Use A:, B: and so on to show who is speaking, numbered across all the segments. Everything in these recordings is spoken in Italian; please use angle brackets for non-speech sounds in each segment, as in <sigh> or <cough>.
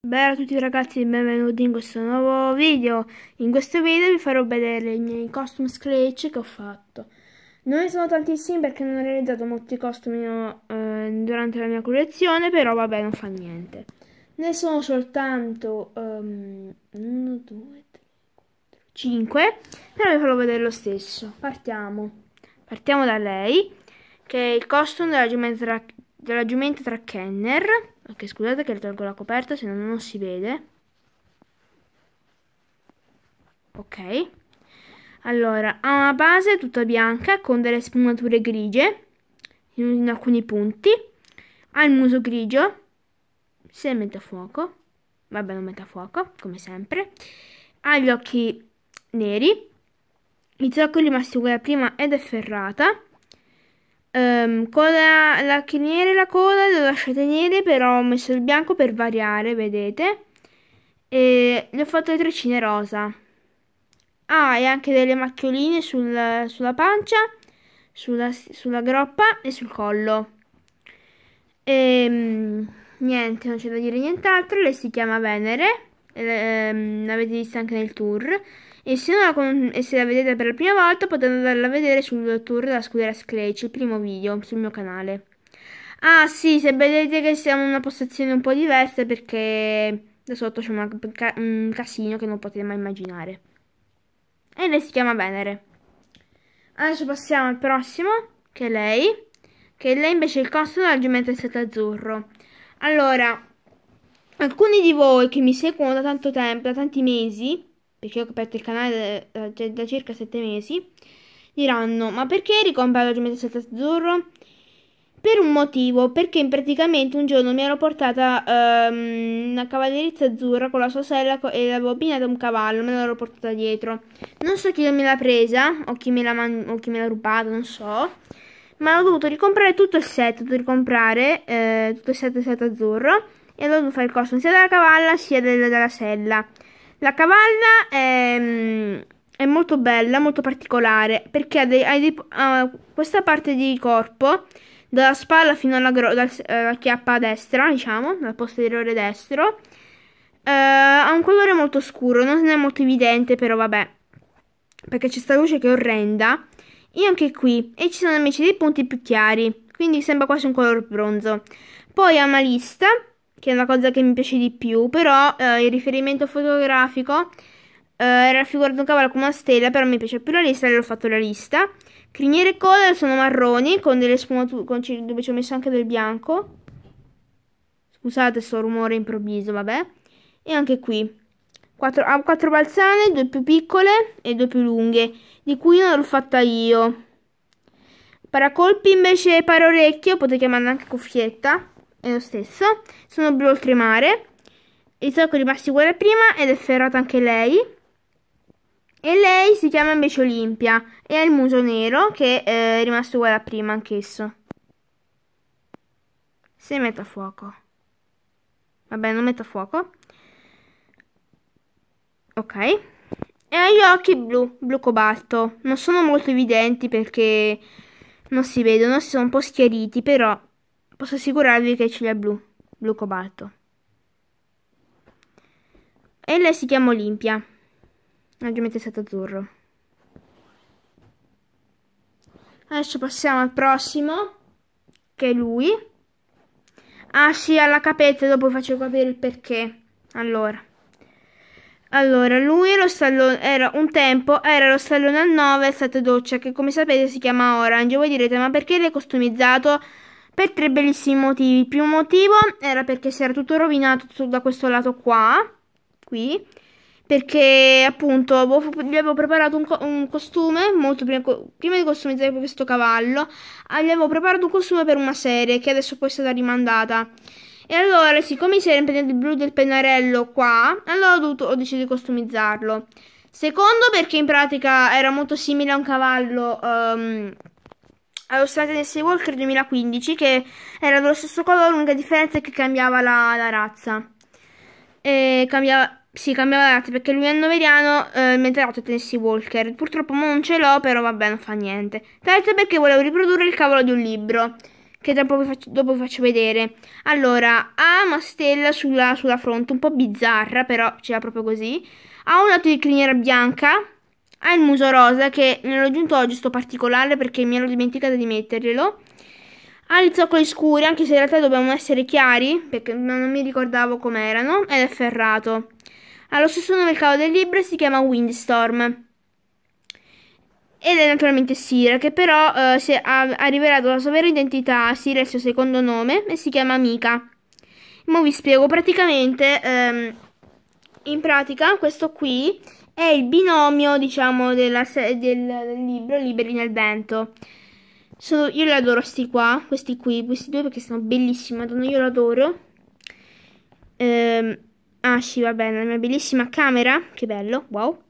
A: Bella a tutti ragazzi e benvenuti in questo nuovo video In questo video vi farò vedere i miei costume scratch che ho fatto Non ne sono tantissimi perché non ho realizzato molti costumi eh, durante la mia collezione Però vabbè non fa niente Ne sono soltanto 1, 2, 3, 5 Però vi farò vedere lo stesso Partiamo Partiamo da lei Che è il costume della giumenta, della giumenta tra Kenner ok scusate che tolgo la coperta se no non si vede ok allora ha una base tutta bianca con delle sfumature grigie in, alcuni punti ha il muso grigio se mette a fuoco vabbè non mette a fuoco come sempre ha gli occhi neri il zoccoli è rimasto a prima ed è ferrata Um, coda, lacche nere la coda, le ho lasciate nere, però ho messo il bianco per variare, vedete. E le ho fatto le treccine rosa. Ah, e anche delle macchioline sul, sulla pancia, sulla, sulla, groppa e sul collo. E, um, niente, non c'è da dire nient'altro, lei si chiama Venere, ehm, l'avete vista anche nel tour. E se, non la, se la vedete per la prima volta potete andarla a vedere sul tour della scuderia Scratch, il primo video sul mio canale. Ah sì, se vedete che siamo in una postazione un po' diversa perché da sotto c'è un casino che non potete mai immaginare. E lei si chiama Venere. Adesso passiamo al prossimo, che è lei. Che lei invece è il costo della geometria set azzurro. Allora, alcuni di voi che mi seguono da tanto tempo, da tanti mesi, perché ho aperto il canale da, eh, da, da circa 7 mesi, diranno ma perché ricompare la giumenta azzurro? Per un motivo, perché praticamente un giorno mi ero portata um, una cavallerizza azzurra con la sua sella e l'avevo abbinata da un cavallo, me l'ero portata dietro. Non so chi me l'ha presa o chi me l'ha, rubata, non so. Ma ho dovuto ricomprare tutto il set, ho dovuto ricomprare eh, tutto il set, il set azzurro e ho dovuto fare il costume sia della cavalla sia della, della sella. La cavalla è, è molto bella, molto particolare, perché ha dei, ha dei, ha questa parte di corpo, dalla spalla fino alla, dal, alla eh, chiappa destra, diciamo, dal posteriore destro, eh, ha un colore molto scuro, non è molto evidente, però vabbè, perché c'è sta luce che è orrenda. E anche qui, e ci sono invece dei punti più chiari, quindi sembra quasi un color bronzo. Poi ha una lista che è una cosa che mi piace di più, però eh, il riferimento fotografico eh, raffigurata un cavallo come una stella, però mi piace più la lista e l'ho fatto la lista. Criniere color sono marroni, con delle sfumature, dove ci ho messo anche del bianco. Scusate sto rumore improvviso, vabbè. E anche qui. Quattro, ha ah, quattro balzane, due più piccole e due più lunghe, di cui una l'ho fatta io. Paracolpi invece parorecchio, potete chiamarla anche cuffietta è lo stesso. Sono blu oltremare. Il tocco è rimasto uguale a prima ed è ferrata anche lei. E lei si chiama invece Olimpia e ha il muso nero che eh, è rimasto uguale a prima anch'esso. Se metto a fuoco. Vabbè, non metto a fuoco. Ok. E ha gli occhi blu, blu cobalto. Non sono molto evidenti perché non si vedono, si sono un po' schiariti, però Posso assicurarvi che ce l'è blu, blu cobalto. E lei si chiama Olimpia. Ovviamente è stato azzurro. Adesso passiamo al prossimo, che è lui. Ah sì, alla capete, dopo faccio capire il perché. Allora. Allora, lui stallone, era un tempo, era lo stallone al 9 è stato doccia, che come sapete si chiama Orange. Voi direte, ma perché l'hai customizzato per tre bellissimi motivi. Il primo motivo era perché si era tutto rovinato da questo lato qua, qui, perché appunto gli avevo preparato un, co un costume, molto prima, prima, di costumizzare questo cavallo, ah, gli avevo preparato un costume per una serie che adesso poi è stata rimandata. E allora, siccome si era impegnato il blu del pennarello qua, allora ho, dovuto, ho deciso di costumizzarlo. Secondo perché in pratica era molto simile a un cavallo... Um, illustrate nel Sea Walker 2015 che era dello stesso colore, l'unica differenza è che cambiava la, la razza. E cambiava, sì, cambiava la razza perché lui è annoveriano eh, mentre l'altro è Tennessee Walker. Purtroppo non ce l'ho, però vabbè, non fa niente. Terzo perché volevo riprodurre il cavolo di un libro che dopo vi faccio, dopo vi faccio vedere. Allora, ha una stella sulla, sulla fronte, un po' bizzarra, però ce l'ha proprio così. Ha una tecliniera bianca ha ah, il muso rosa che ne ho aggiunto oggi sto particolare perché mi ero dimenticata di metterglielo. Ha ah, gli zoccoli scuri, anche se in realtà dobbiamo essere chiari, perché non mi ricordavo com'erano, ed è ferrato. Ha lo stesso nome il cavo del libro e si chiama Windstorm. Ed è naturalmente Sira, che però eh, si è, ha, ha rivelato la sua vera identità, Sira è il suo secondo nome, e si chiama Mika. Mo vi spiego, praticamente, ehm, in pratica questo qui è il binomio, diciamo, della, del, del libro Liberi nel vento. So, io li adoro questi qua, questi qui, questi due perché sono bellissimi, madonna, io li adoro. Ehm, ah sì, va bene, la mia bellissima camera, che bello, wow.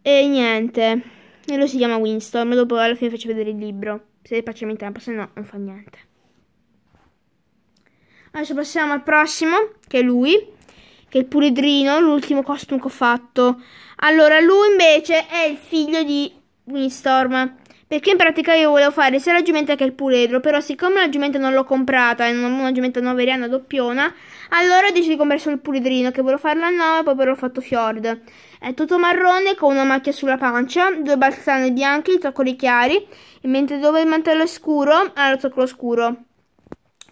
A: E niente, e lo si chiama Winston, ma dopo alla fine faccio vedere il libro, se facciamo in tempo, se no non fa niente. Adesso passiamo al prossimo, che è lui che è il puledrino, l'ultimo costume che ho fatto. Allora, lui invece è il figlio di Windstorm. Perché in pratica io volevo fare sia la giumenta che il puledro, però siccome la giumenta non l'ho comprata, è una giumenta noveriana doppiona, allora ho deciso di comprare solo il puledrino, che volevo farlo a 9, poi però ho fatto Fjord. È tutto marrone con una macchia sulla pancia, due balzane bianche, i zoccoli chiari, mentre dove il mantello è scuro, ha lo zoccolo scuro.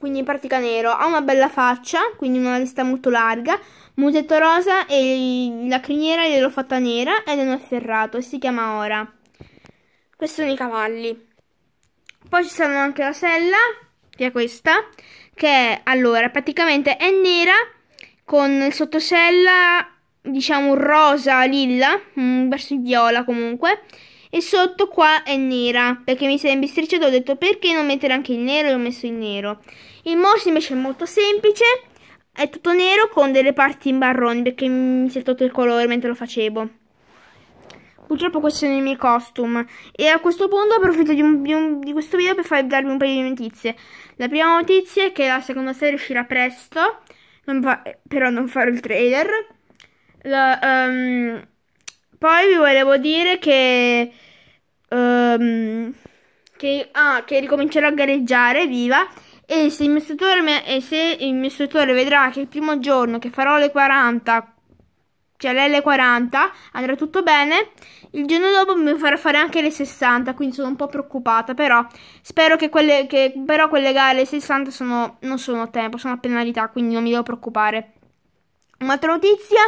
A: Quindi in pratica nero, ha una bella faccia, quindi una lista molto larga, Musetto rosa e la criniera gliel'ho fatta nera ed è un afferrato e si chiama Ora. Questi sono i cavalli. Poi ci sono anche la sella, che è questa, che è, allora, praticamente è nera con il sottosella, diciamo, rosa, lilla, mm, verso il viola comunque, e sotto qua è nera, perché mi sembra è ho detto perché non mettere anche il nero e ho messo il nero. Il morso invece è molto semplice, è tutto nero con delle parti in marrone perché mi si è tolto il colore mentre lo facevo. Purtroppo questi sono i miei costume. E a questo punto approfitto di, un, di, un, di questo video per farvi darvi un paio di notizie. La prima notizia è che la seconda serie uscirà presto, non fa, però non farò il trailer. La, um, poi vi volevo dire che... Um, che, ah, che ricomincerò a gareggiare, viva! E se il mio istruttore, vedrà che il primo giorno che farò le 40, cioè l'L40, andrà tutto bene, il giorno dopo mi farà fare anche le 60, quindi sono un po' preoccupata, però spero che quelle, che, però quelle gare 60 sono, non sono a tempo, sono a penalità, quindi non mi devo preoccupare. Un'altra notizia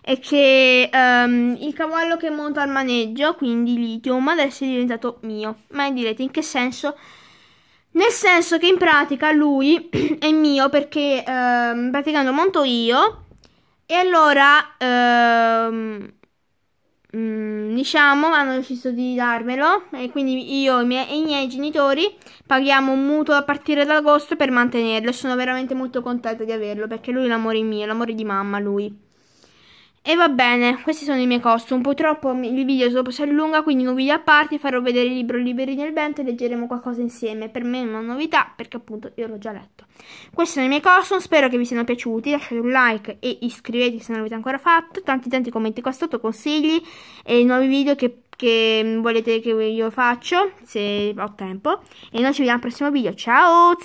A: è che um, il cavallo che monta al maneggio, quindi Lithium, adesso è diventato mio. Ma direte in che senso? Nel senso che in pratica lui <clears throat> è mio perché ehm, praticando monto io e allora ehm, mm, diciamo hanno deciso di darmelo e quindi io e i miei, e i miei genitori paghiamo un mutuo a partire da agosto per mantenerlo e sono veramente molto contenta di averlo perché lui è l'amore mio, l'amore di mamma lui. E va bene, questi sono i miei costumi. Purtroppo il video dopo si allunga, quindi un video a parte, farò vedere il libro Liberi nel vento e leggeremo qualcosa insieme. Per me è una novità, perché appunto io l'ho già letto. Questi sono i miei costumi, spero che vi siano piaciuti. Lasciate un like e iscrivetevi se non l'avete ancora fatto. Tanti tanti commenti qua sotto, consigli e nuovi video che, che volete che io faccio, se ho tempo. E noi ci vediamo al prossimo video. Ciao!